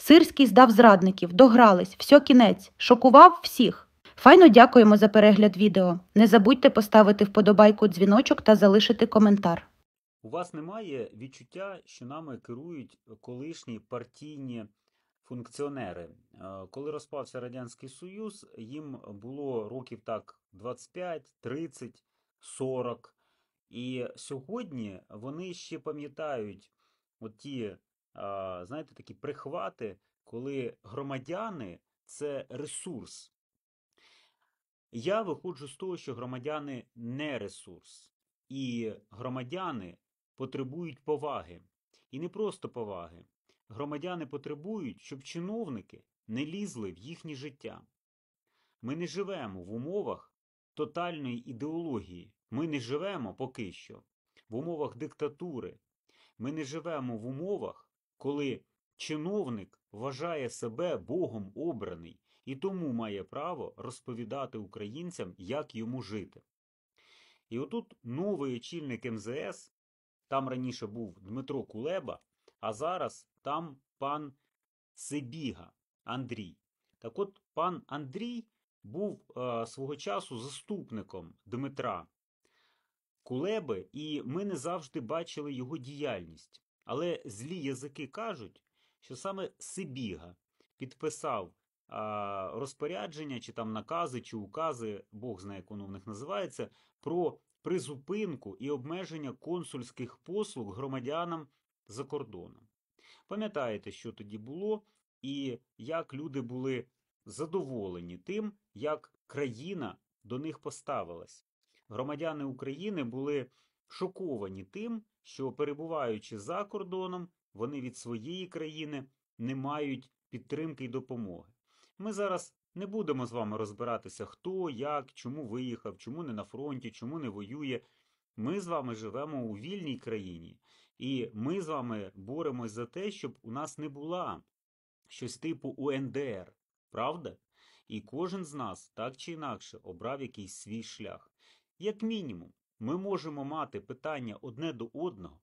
Сирський здав зрадників, догрались, все кінець, шокував всіх. Файно дякуємо за перегляд відео. Не забудьте поставити вподобайку дзвіночок та залишити коментар. У вас немає відчуття, що нами керують колишні партійні функціонери. Е, коли розпався Радянський Союз, їм було років так 25, 30, 40. І сьогодні вони ще пам'ятають оті знаєте, такі прихвати, коли громадяни це ресурс. Я виходжу з того, що громадяни не ресурс, і громадяни потребують поваги. І не просто поваги. Громадяни потребують, щоб чиновники не лізли в їхнє життя. Ми не живемо в умовах тотальної ідеології. Ми не живемо поки що в умовах диктатури. Ми не живемо в умовах коли чиновник вважає себе Богом обраний і тому має право розповідати українцям, як йому жити. І отут новий очільник МЗС, там раніше був Дмитро Кулеба, а зараз там пан Сибіга Андрій. Так от пан Андрій був е, свого часу заступником Дмитра Кулеби, і ми не завжди бачили його діяльність. Але злі язики кажуть, що саме Сибіга підписав а, розпорядження, чи там накази, чи укази, Бог знає, як воно в них називається, про призупинку і обмеження консульських послуг громадянам за кордоном. Пам'ятаєте, що тоді було, і як люди були задоволені тим, як країна до них поставилась. Громадяни України були шоковані тим, що, перебуваючи за кордоном, вони від своєї країни не мають підтримки й допомоги. Ми зараз не будемо з вами розбиратися, хто, як, чому виїхав, чому не на фронті, чому не воює. Ми з вами живемо у вільній країні, і ми з вами боремось за те, щоб у нас не була щось типу УНДР, правда? І кожен з нас так чи інакше обрав якийсь свій шлях. Як мінімум, ми можемо мати питання одне до одного,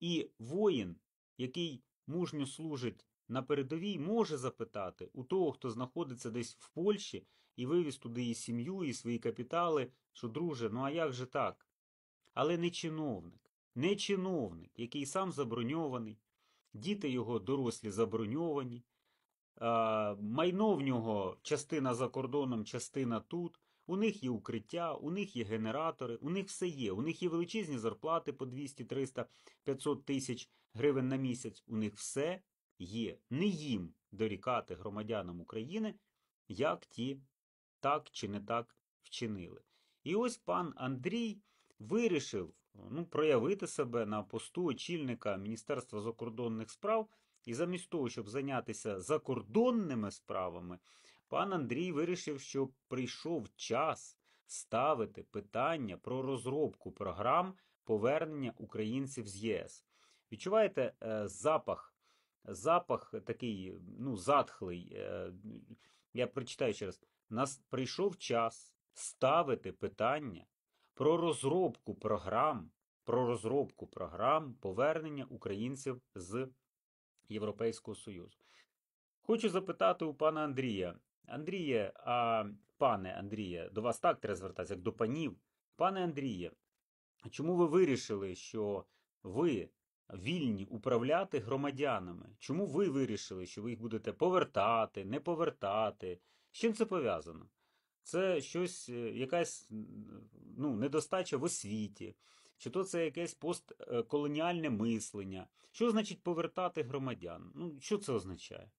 і воїн, який мужньо служить на передовій, може запитати у того, хто знаходиться десь в Польщі, і вивіз туди і сім'ю, і свої капітали, що, друже, ну а як же так? Але не чиновник, не чиновник, який сам заброньований, діти його дорослі заброньовані, майно в нього частина за кордоном, частина тут. У них є укриття, у них є генератори, у них все є. У них є величезні зарплати по 200, 300, 500 тисяч гривень на місяць. У них все є. Не їм дорікати громадянам України, як ті так чи не так вчинили. І ось пан Андрій вирішив ну, проявити себе на посту очільника Міністерства закордонних справ. І замість того, щоб зайнятися закордонними справами, Пан Андрій вирішив, що прийшов час ставити питання про розробку програм повернення українців з ЄС. Відчуваєте е, запах, запах такий, ну, затхлий. Е, я прочитаю ще раз. Нас прийшов час ставити питання про розробку програм, про розробку програм повернення українців з Європейського Союзу. Хочу запитати у пана Андрія, Андріє, а пане Андріє, до вас так треба звертатися, як до панів. Пане Андріє, чому ви вирішили, що ви вільні управляти громадянами? Чому ви вирішили, що ви їх будете повертати, не повертати? З чим це пов'язано? Це щось, е, якась ну, недостача в освіті, чи то це якесь постколоніальне е, мислення. Що значить повертати громадян? Ну, Що це означає?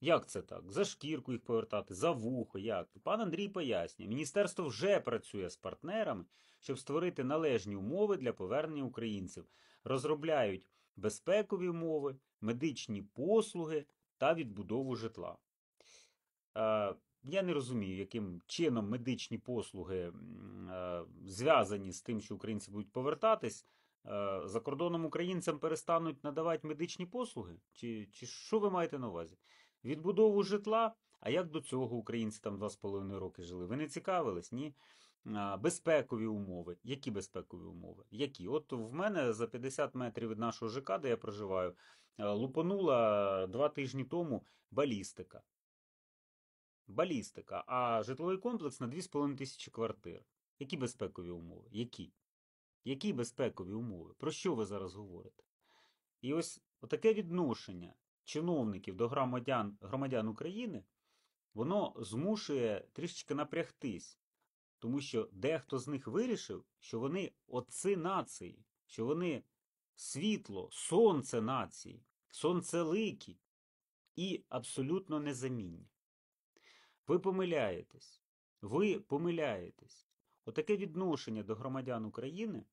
Як це так? За шкірку їх повертати, за вухо, як? Пан Андрій пояснює, міністерство вже працює з партнерами, щоб створити належні умови для повернення українців, розробляють безпекові умови, медичні послуги та відбудову житла. Е, я не розумію, яким чином медичні послуги е, зв'язані з тим, що українці будуть повертатись. Е, за кордоном українцям перестануть надавати медичні послуги? Чи, Чи що ви маєте на увазі? відбудову житла. А як до цього українці там 2,5 роки жили? Ви не цікавились? Ні? Безпекові умови. Які безпекові умови? Які? От в мене за 50 метрів від нашого ЖК, де я проживаю, е, лупанула два тижні тому балістика. Балістика. А житловий комплекс на 2,5 тисячі квартир. Які безпекові умови? Які? Які безпекові умови? Про що ви зараз говорите? І ось таке відношення чиновників до громадян громадян України, воно змушує трішечки напрягтись, тому що дехто з них вирішив, що вони отці нації, що вони світло, сонце нації, сонцеликі і абсолютно незамінні. Ви помиляєтесь, ви помиляєтесь. Отаке відношення до громадян України,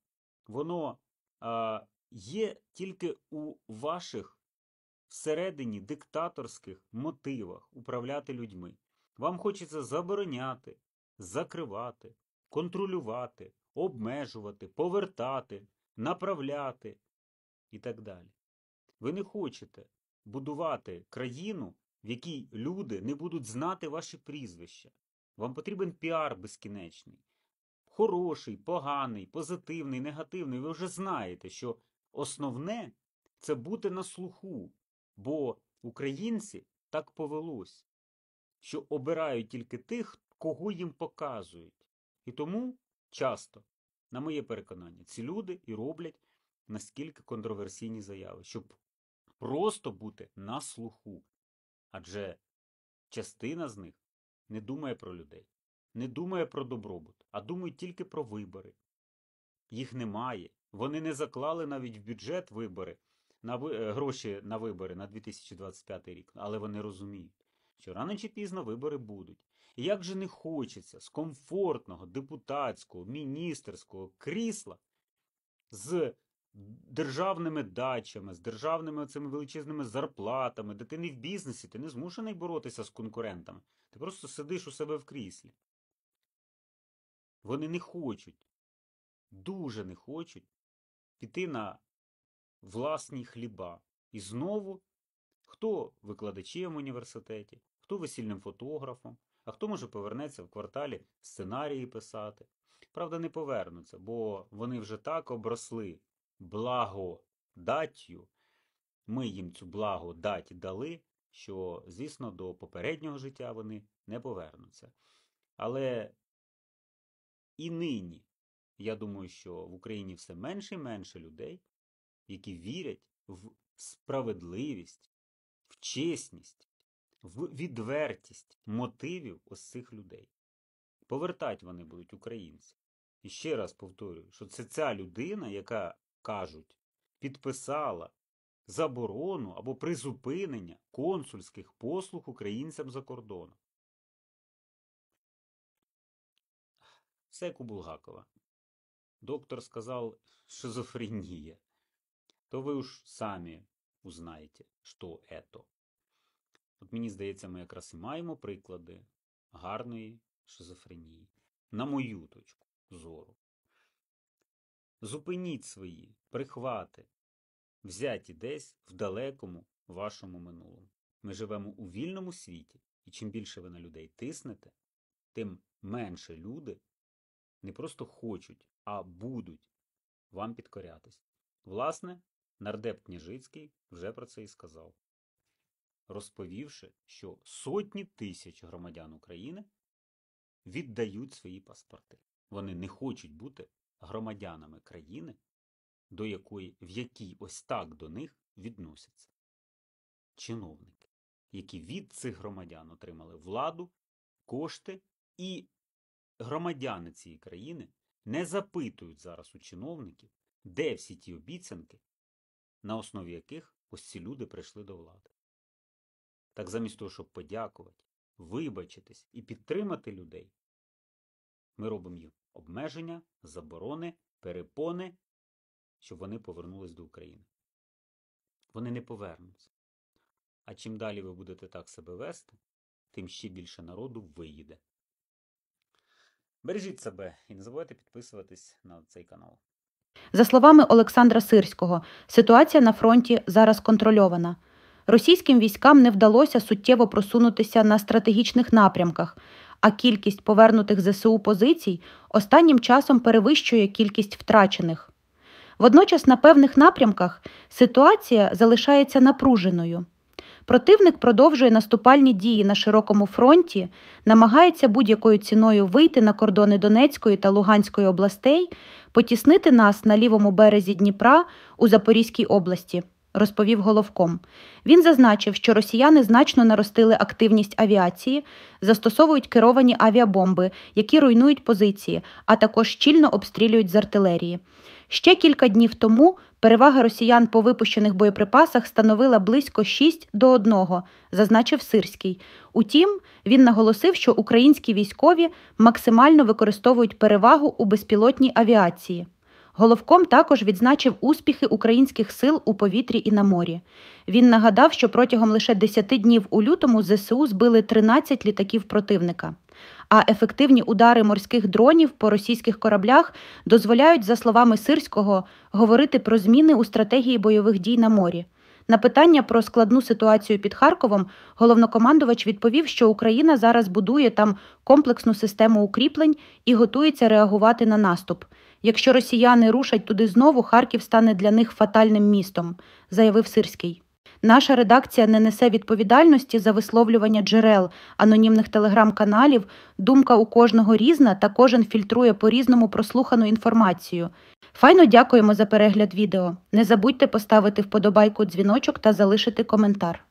воно е, є тільки у ваших всередині диктаторських мотивах управляти людьми. Вам хочеться забороняти, закривати, контролювати, обмежувати, повертати, направляти і так далі. Ви не хочете будувати країну, в якій люди не будуть знати ваші прізвища. Вам потрібен піар безкінечний. Хороший, поганий, позитивний, негативний. Ви вже знаєте, що основне це бути на слуху, Бо українці так повелось, що обирають тільки тих, кого їм показують. І тому часто, на моє переконання, ці люди і роблять наскільки контроверсійні заяви, щоб просто бути на слуху. Адже частина з них не думає про людей, не думає про добробут, а думають тільки про вибори. Їх немає. Вони не заклали навіть в бюджет вибори на е, гроші на вибори на 2025 рік, але вони розуміють, що рано чи пізно вибори будуть. І як же не хочеться з комфортного депутатського, міністерського крісла з державними дачами, з державними цими величезними зарплатами, де ти не в бізнесі, ти не змушений боротися з конкурентами. Ти просто сидиш у себе в кріслі. Вони не хочуть, дуже не хочуть піти на власні хліба. І знову хто викладачем в університеті, хто весільним фотографом, а хто може повернеться в кварталі сценарії писати. Правда, не повернуться, бо вони вже так обросли благодаттю. Ми їм цю благодать дали, що, звісно, до попереднього життя вони не повернуться. Але і нині, я думаю, що в Україні все менше і менше людей, які вірять в справедливість, в чесність, в відвертість мотивів ось цих людей. Повертать вони будуть українці. І ще раз повторюю, що це ця людина, яка кажуть, підписала заборону або призупинення консульських послуг українцям за кордоном. Все як у Булгакова. Доктор сказав шизофренія то ви уж самі узнаєте, що ето. От мені здається, ми якраз і маємо приклади гарної шизофренії, на мою точку зору. Зупиніть свої прихвати, взяті десь в далекому вашому минулому. Ми живемо у вільному світі, і чим більше ви на людей тиснете, тим менше люди не просто хочуть, а будуть вам підкорятись. Власне, Нардеп Княжицький вже про це і сказав, розповівши, що сотні тисяч громадян України віддають свої паспорти. Вони не хочуть бути громадянами країни, до якої, в якій ось так до них відносяться чиновники, які від цих громадян отримали владу, кошти і громадяни цієї країни не запитують зараз у чиновників, де всі ті обіцянки, на основі яких ось ці люди прийшли до влади. Так замість того, щоб подякувати, вибачитись і підтримати людей, ми робимо їм обмеження, заборони, перепони, щоб вони повернулись до України. Вони не повернуться. А чим далі ви будете так себе вести, тим ще більше народу виїде. Бережіть себе і не забувайте підписуватись на цей канал. За словами Олександра Сирського, ситуація на фронті зараз контрольована. Російським військам не вдалося суттєво просунутися на стратегічних напрямках, а кількість повернутих ЗСУ позицій останнім часом перевищує кількість втрачених. Водночас на певних напрямках ситуація залишається напруженою. Противник продовжує наступальні дії на широкому фронті, намагається будь-якою ціною вийти на кордони Донецької та Луганської областей, потіснити нас на лівому березі Дніпра у Запорізькій області. Розповів головком. Він зазначив, що росіяни значно наростили активність авіації, застосовують керовані авіабомби, які руйнують позиції, а також щільно обстрілюють з артилерії. Ще кілька днів тому перевага росіян по випущених боєприпасах становила близько 6 до 1, зазначив Сирський. Утім, він наголосив, що українські військові максимально використовують перевагу у безпілотній авіації. Головком також відзначив успіхи українських сил у повітрі і на морі. Він нагадав, що протягом лише 10 днів у лютому ЗСУ збили 13 літаків противника. А ефективні удари морських дронів по російських кораблях дозволяють, за словами Сирського, говорити про зміни у стратегії бойових дій на морі. На питання про складну ситуацію під Харковом головнокомандувач відповів, що Україна зараз будує там комплексну систему укріплень і готується реагувати на наступ. Якщо росіяни рушать туди знову, Харків стане для них фатальним містом, заявив Сирський. Наша редакція не несе відповідальності за висловлювання джерел анонімних телеграм-каналів. Думка у кожного різна та кожен фільтрує по різному прослухану інформацію. Файно дякуємо за перегляд відео. Не забудьте поставити вподобайку дзвіночок та залишити коментар.